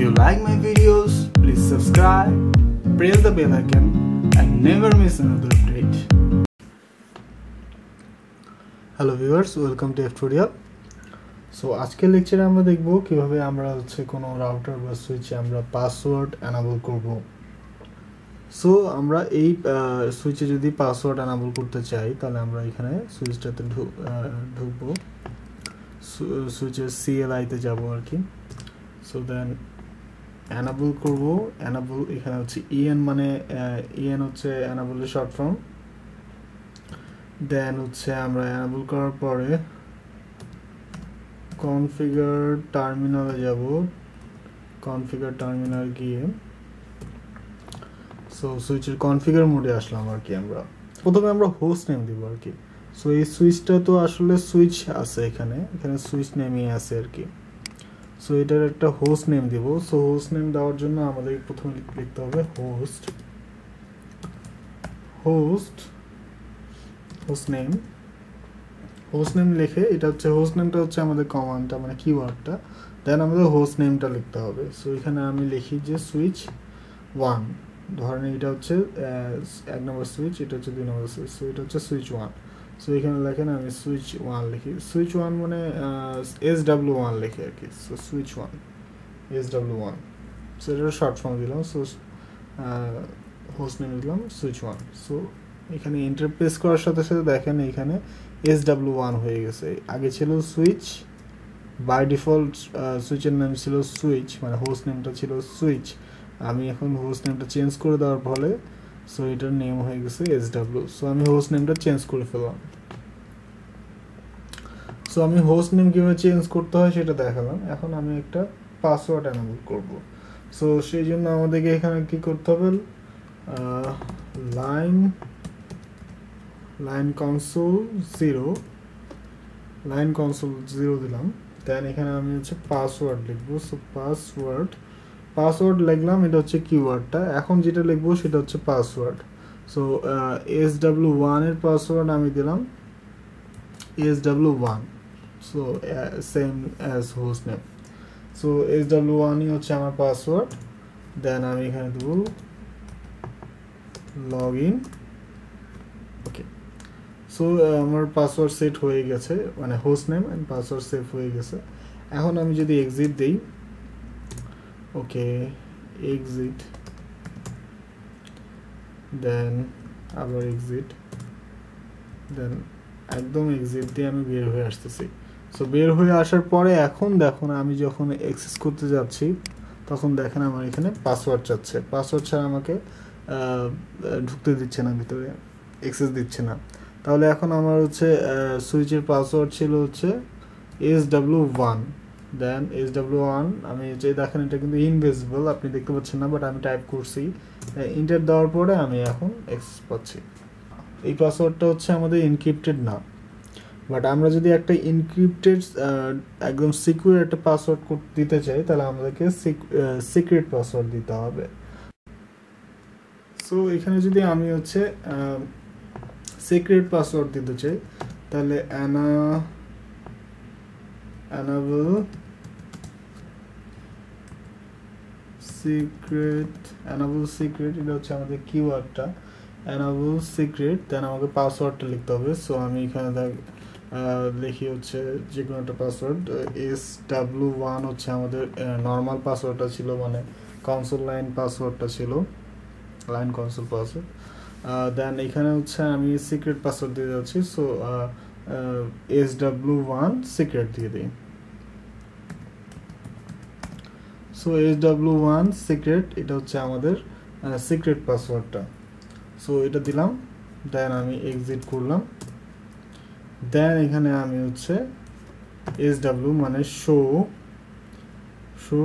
you like my videos, please subscribe, press the bell icon and never miss another update. Hello viewers welcome to F tutorial so আজকের লেকচারে আমরা দেখব কিভাবে আমরা হচ্ছে কোনো রাউটার বা সুইচে আমরা পাসওয়ার্ড অ্যানাবল করব সো আমরা এই সুইচে যদি পাসওয়ার্ড অ্যানাবল করতে চাই তাহলে আমরা এখানে সুইচটাতে ঢুকবো সুইচের সিএলআইতে যাব আর কি সো দেন অ্যানাবল করব অ্যানাবল এখানে হচ্ছে ইএন e মানে ইএন e হচ্ছে অ্যানাবলের শর্ট ফর্ম দেন হচ্ছে আমরা অ্যানাবল করার পরে কনফিগার টার্মিনালে যাব কনফিগার টার্মিনাল গিয়ে সো সুইচের কনফিগার মোডে আসলাম আর কি আমরা প্রথমে আমরা হোস্ট নেম দিব আর কি সো এই সুইচটা তো আসলে সুইচ আছে এখানে এখানে সুইচ নেমই আছে আর কি সো এটার একটা হোস্ট নেম দেব সো হোস্ট নেম দেওয়ার জন্য আমাদের প্রথমে লিখতে হবে host host host name host name লিখে এটা হচ্ছে হোস্ট নেমটা হচ্ছে আমাদের কমান্ডটা মানে কিওয়ার্ডটা দেন আমাদের হোস্ট নেমটা লিখতে হবে সো এখানে আমি লিখি যে সুইচ ওয়ান ধরেন এটা হচ্ছে এক নম্বর সুইচ এটা হচ্ছে দুই নম্বর সুইচ সো এটা হচ্ছে সুইচ ওয়ান সো এখানে লেখেন আমি সুইচ ওয়ান লিখি সুইচ ওয়ান মানে এস ডাব্লু ওয়ান লিখি আর কি so switch one S W one so এটা শর্ট ফর্ম দিলাম সো হোস্ট নেম দিলাম সুইচ ওয়ান সো এখানে এন্টার প্রেস করার সাথে সাথে দেখেন এখানে এস ডাব্লু ওয়ান হয়ে গেছে আগে ছিল সুইচ বাই ডিফল্ট সুইচের নাম ছিল সুইচ মানে হোস্ট নেমটা ছিল সুইচ আমি এখন হোস্ট নেমটা চেঞ্জ করে দেওয়ার ফলে সো এটার নেম হয়ে গেছে এস ডাব্লু সো আমি হোস্ট নেমটা চেঞ্জ করে ফেললাম সো আমি হোস্ট নেম কীভাবে চেঞ্জ করতে হয় সেটা দেখালাম এখন আমি একটা পাসওয়ার্ড অ্যানাবল করব সো সেই জন্য আমাদেরকে এখানে কি করতে হবে line line console zero line console zero দিলাম দেন এখানে আমি হচ্ছে পাসওয়ার্ড লিখবো সো পাসওয়ার্ড পাসওয়ার্ড লিখলাম এটা হচ্ছে কিওয়ার্ডটা এখন যেটা লিখবো সেটা হচ্ছে পাসওয়ার্ড সো এস ডাব্লু ওয়ানের পাসওয়ার্ড আমি দিলাম S W one so same as host name so S W ওয়ানই হচ্ছে আমার পাসওয়ার্ড দেন আমি এখানে দেবো লগ ইন ওকে সো আমার পাসওয়ার্ড সেট হয়ে গেছে মানে host name and password save হয়ে গেছে এখন আমি যদি এক্সিট দিই okay exit দেন আবার এক্সিট দেন একদম এক্সিট দিয়ে আমি বের হয়ে আসতেছি সো বের হয়ে আসার পরে এখন দেখুন আমি যখন অ্যাক্সেস করতে যাচ্ছি তখন দেখেন আমার এখানে পাসওয়ার্ড চাচ্ছে পাসওয়ার্ড ছাড়া আমাকে ঢুকতে দিচ্ছে না ভিতরে অ্যাক্সেস দিচ্ছে না তাহলে এখন আমার হচ্ছে সুইচের পাসওয়ার্ড ছিল হচ্ছে S W one then H W one আমি যে দেখেন এটা কিন্তু ইনভিজিবল আপনি দেখতে পাচ্ছেন না বাট আমি টাইপ করছি ইন্টার দেওয়ার পরে আমি এখন অ্যাক্সেস পাচ্ছি এই পাসওয়ার্ডটা হচ্ছে আমাদের ইনক্রিপ্টেড না বাট আমরা যদি একটা ইনক্রিপ্টেড একদম সিকিউর একটা পাসওয়ার্ড দিতে চাই তাহলে আমাদেরকে সিক্রেট পাসওয়ার্ড দিতে হবে সো এখানে যদি আমি হচ্ছে সিক্রেট পাসওয়ার্ড দিতে চাই তাহলে অ্যানা অ্যানাবল সিক্রেট অ্যানাবল সিক্রেট এটা হচ্ছে আমাদের কিওয়ার্ডটা অ্যানাবল সিক্রেট দেন আমাকে পাসওয়ার্ডটা লিখতে হবে সো আমি এখানে দেখ লিখি হচ্ছে যে কোনো একটা পাসওয়ার্ড এস ডাব্লু ওয়ান হচ্ছে আমাদের নর্মাল পাসওয়ার্ডটা ছিল মানে কনসোল লাইন পাসওয়ার্ডটা ছিল লাইন কনসোল পাসওয়ার্ড দেন এখানে হচ্ছে আমি সিক্রেট পাসওয়ার্ড দিয়ে যাচ্ছি so S W one secret দিয়ে দিই so H W one secret এটা হচ্ছে আমাদের সিক্রেট পাসওয়ার্ডটা সো এটা দিলাম দেন আমি এক্সিট করলাম দেন এখানে আমি হচ্ছে এস ডাব্লু মানে show show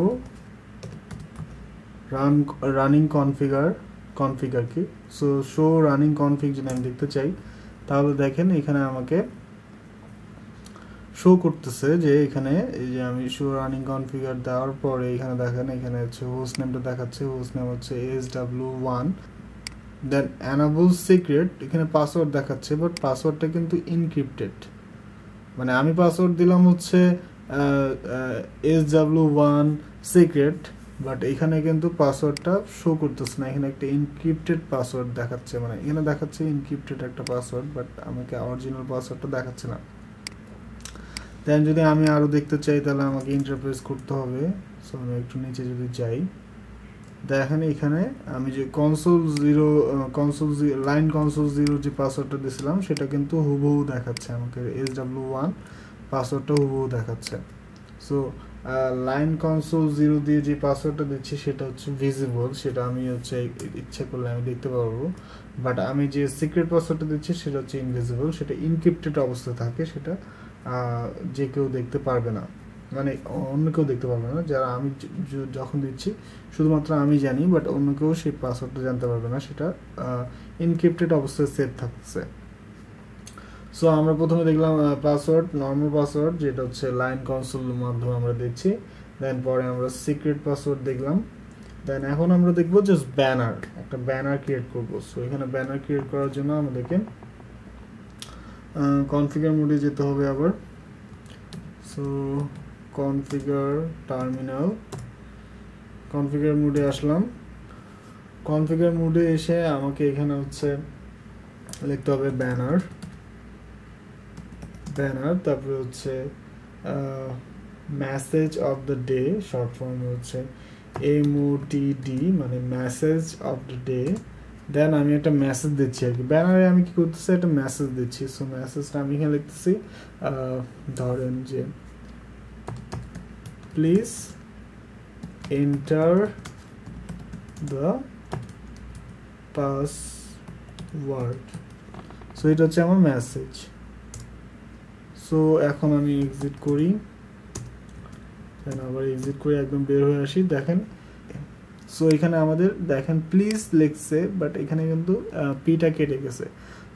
run running configure configure কি সো শো রানিং কনফিগ যদি আমি দেখতে চাই তাহলে দেখেন এখানে আমাকে শো করতেছে যে এখানে এই যে আমি শো রানিং কনফিগার দেওয়ার পরে এখানে দেখেন এখানে হচ্ছে হোস্ট নেমটা দেখাচ্ছে হোস্ট নেম হচ্ছে S W one then enable secret এখানে পাসওয়ার্ড দেখাচ্ছে বাট পাসওয়ার্ডটা কিন্তু ইনক্রিপ্টেড মানে আমি পাসওয়ার্ড দিলাম হচ্ছে S W one secret but এখানে কিন্তু পাসওয়ার্ডটা শো করতেছে না এখানে একটা ইনক্রিপ্টেড পাসওয়ার্ড দেখাচ্ছে মানে এখানে দেখাচ্ছে ইনক্রিপ্টেড একটা পাসওয়ার্ড বাট আমাকে অরিজিনাল পাসওয়ার্ডটা দেখাচ্ছে না দেন যদি আমি আরও দেখতে চাই তাহলে আমাকে ইন্টারপ্রেস করতে হবে সো আমি একটু নিচে যদি যাই দেখেন এখানে আমি যে console zero console line console zero যে পাসওয়ার্ডটা দিয়েছিলাম সেটা কিন্তু হুবহু দেখাচ্ছে আমাকে এস ডাব্লিউ ওয়ান পাসওয়ার্ডটা হুবহু দেখাচ্ছে সো লাইন কনসোল জিরো দিয়ে যে পাসওয়ার্ডটা দিচ্ছি সেটা হচ্ছে ভিজিবল সেটা আমি হচ্ছে ইচ্ছে করলে আমি দেখতে পারবো বাট আমি যে সিক্রেট পাসওয়ার্ডটা দিচ্ছি সেটা হচ্ছে ইনভিজিবল সেটা ইনক্রিপ্টেড অবস্থা থাকে সেটা যে কেউ দেখতে পারবে না মানে অন্য কেউ দেখতে পারবে না যারা আমি যখন দিচ্ছি শুধুমাত্র আমি জানি বাট অন্য কেউ সেই পাসওয়ার্ডটা জানতে পারবে না সেটা ইনক্রিপ্টেড অবস্থায় সেভ থাকছে সো আমরা প্রথমে দেখলাম পাসওয়ার্ড নর্মাল পাসওয়ার্ড যেটা হচ্ছে লাইন কনসোলের মাধ্যমে আমরা দেখছি দেন পরে আমরা সিক্রেট পাসওয়ার্ড দেখলাম দেন এখন আমরা দেখবো জাস্ট ব্যানার একটা ব্যানার ক্রিয়েট করবো সো এখানে ব্যানার ক্রিয়েট করার জন্য আমাদেরকে কনফিগার মোডে যেতে হবে আবার সো কনফিগার টার্মিনাল কনফিগার মোডে আসলাম কনফিগার মোডে এসে আমাকে এখানে হচ্ছে লিখতে হবে ব্যানার ব্যানার তারপরে হচ্ছে message of the day short form হচ্ছে এমওটিডি মানে message of the day then আমি একটা মেসেজ দিচ্ছি আর কি ব্যানারে আমি কী করতেছি একটা মেসেজ দিচ্ছি সো মেসেজটা আমি এখানে লিখতেছি ধরেন যে please enter the password so এটা হচ্ছে আমার মেসেজ সো এখন আমি এক্সিট করি দেন আবার এক্সিট করে একদম বের হয়ে আসি দেখেন সো এখানে আমাদের দেখেন প্লিজ লিখছে বাট এখানে কিন্তু পিটা কেটে গেছে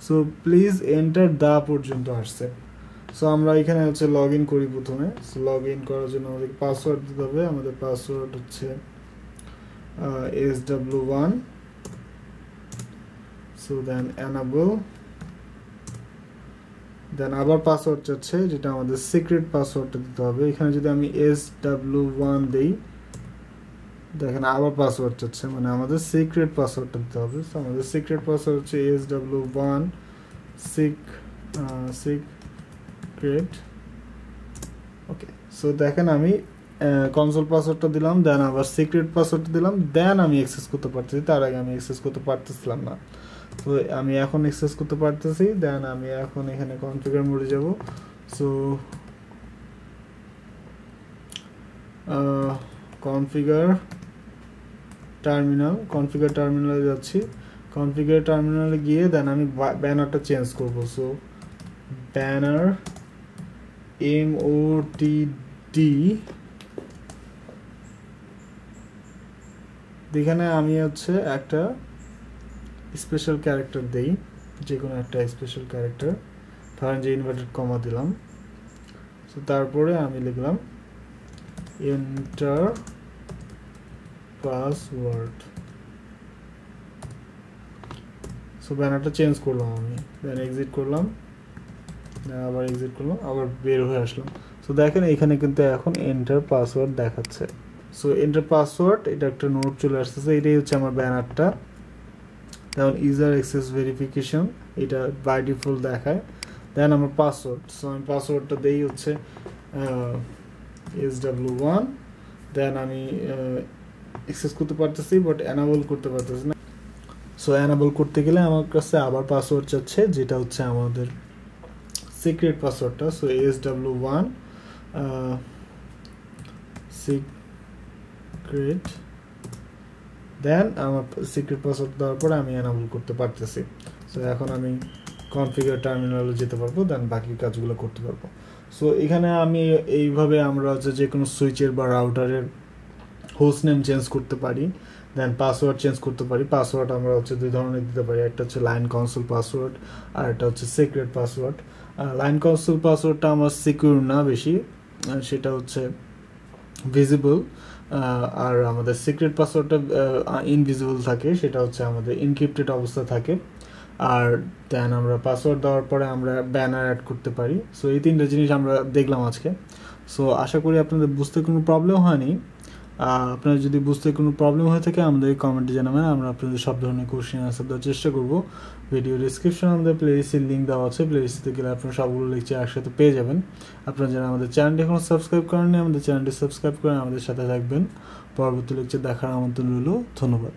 সো প্লিজ এন্টার দা পর্যন্ত আসছে সো আমরা এখানে হচ্ছে লগ ইন করি প্রথমে সো লগ ইন করার জন্য আমাদের পাসওয়ার্ড দিতে হবে আমাদের পাসওয়ার্ড হচ্ছে S W one so then enable then আবার পাসওয়ার্ড চাচ্ছে যেটা আমাদের সিক্রেট পাসওয়ার্ডটা দিতে হবে এখানে যদি আমি এস ডাব্লু ওয়ান দিই দেখেন আবার পাসওয়ার্ড চাচ্ছে মানে আমাদের সিক্রেট পাসওয়ার্ডটা দিতে হবে তো আমাদের সিক্রেট পাসওয়ার্ড হচ্ছে এস ডাব্লু ওয়ান সিক সিক্রেট ওকে সো দেখেন আমি কনসোল পাসওয়ার্ডটা দিলাম দেন আবার সিক্রেট পাসওয়ার্ডটা দিলাম দেন আমি অ্যাক্সেস করতে পারতেছি তার আগে আমি অ্যাক্সেস করতে পারতেছিলাম না তো আমি এখন অ্যাক্সেস করতে পারতেছি দেন আমি এখন এখানে কনফিগার মোডে যাব সো কনফিগার টার্মিনাল কনফিগার টার্মিনালে যাচ্ছি কনফিগার টার্মিনালে গিয়ে দেন আমি ব্যানারটা চেঞ্জ করবো so banner M O T D এখানে আমি হচ্ছে একটা স্পেশাল ক্যারেক্টার দেই যে কোনো একটা স্পেশাল ক্যারেক্টার ধরেন যে ইনভার্টেড কমা দিলাম তো তারপরে আমি লিখলাম এন্টার পাসওয়ার্ড সো ব্যানারটা চেঞ্জ করলাম আমি দেন এক্সিট করলাম আবার এক্সিট করলাম আবার বের হয়ে আসলাম সো দেখেন এখানে কিন্তু এখন এন্টার পাসওয়ার্ড দেখাচ্ছে সো এন্টার পাসওয়ার্ড এটা একটা নোট চলে আসতেছে এটাই হচ্ছে আমার ব্যানারটা যেমন ইউজার অ্যাক্সেস ভেরিফিকেশন এটা বাই ডিফল্ট দেখায় দেন আমার পাসওয়ার্ড সো আমি পাসওয়ার্ডটা দেই হচ্ছে এস ডাব্লিউ ওয়ান দেন আমি অ্যাক্সেস করতে পারতেছি বাট অ্যানাবল করতে পারতেছি না সো অ্যানাবল করতে গেলে আমার কাছে আবার পাসওয়ার্ড চাচ্ছে যেটা হচ্ছে আমাদের সিক্রেট পাসওয়ার্ডটা so S W one secret then আমার সিক্রেট পাসওয়ার্ড দেওয়ার পরে আমি অ্যানাবল করতে পারতেছি সো এখন আমি কনফিগার টার্মিনালে যেতে পারবো দেন বাকি কাজগুলো করতে পারবো সো এখানে আমি এইভাবে আমরা হচ্ছে যে কোনো সুইচের বা রাউটারের হোস্ট নেম চেঞ্জ করতে পারি দেন পাসওয়ার্ড চেঞ্জ করতে পারি পাসওয়ার্ড আমরা হচ্ছে দুই ধরনের দিতে পারি একটা হচ্ছে লাইন কনসোল পাসওয়ার্ড আর একটা হচ্ছে সিক্রেট পাসওয়ার্ড লাইন কনসোল পাসওয়ার্ডটা আমার সিকিউর না বেশি সেটা হচ্ছে ভিজিবল আর আমাদের সিক্রেট পাসওয়ার্ডটা ইনভিজিবল থাকে সেটা হচ্ছে আমাদের ইনক্রিপ্টেড অবস্থা থাকে আর দেন আমরা পাসওয়ার্ড দেওয়ার পরে আমরা ব্যানার অ্যাড করতে পারি সো এই তিনটা জিনিস আমরা দেখলাম আজকে সো আশা করি আপনাদের বুঝতে কোনো প্রবলেম হয়নি আপনার যদি বুঝতে কোনো প্রবলেম হয়ে থাকে আমাদের কমেন্টে জানাবেন আমরা আপনাদের সব ধরনের কোশ্চেন আনসার দেওয়ার চেষ্টা করব ভিডিও ডিসক্রিপশন আমাদের প্লেলিস্টের লিঙ্ক দেওয়া আছে প্লেলিস্টে গেলে আপনারা সবগুলো লেকচার একসাথে পেয়ে যাবেন আপনারা যারা আমাদের চ্যানেলটি এখনও সাবস্ক্রাইব করেননি আমাদের চ্যানেলটি সাবস্ক্রাইব করে আমাদের সাথে থাকবেন পরবর্তী লেকচার দেখার আমন্ত্রণ রইল ধন্যবাদ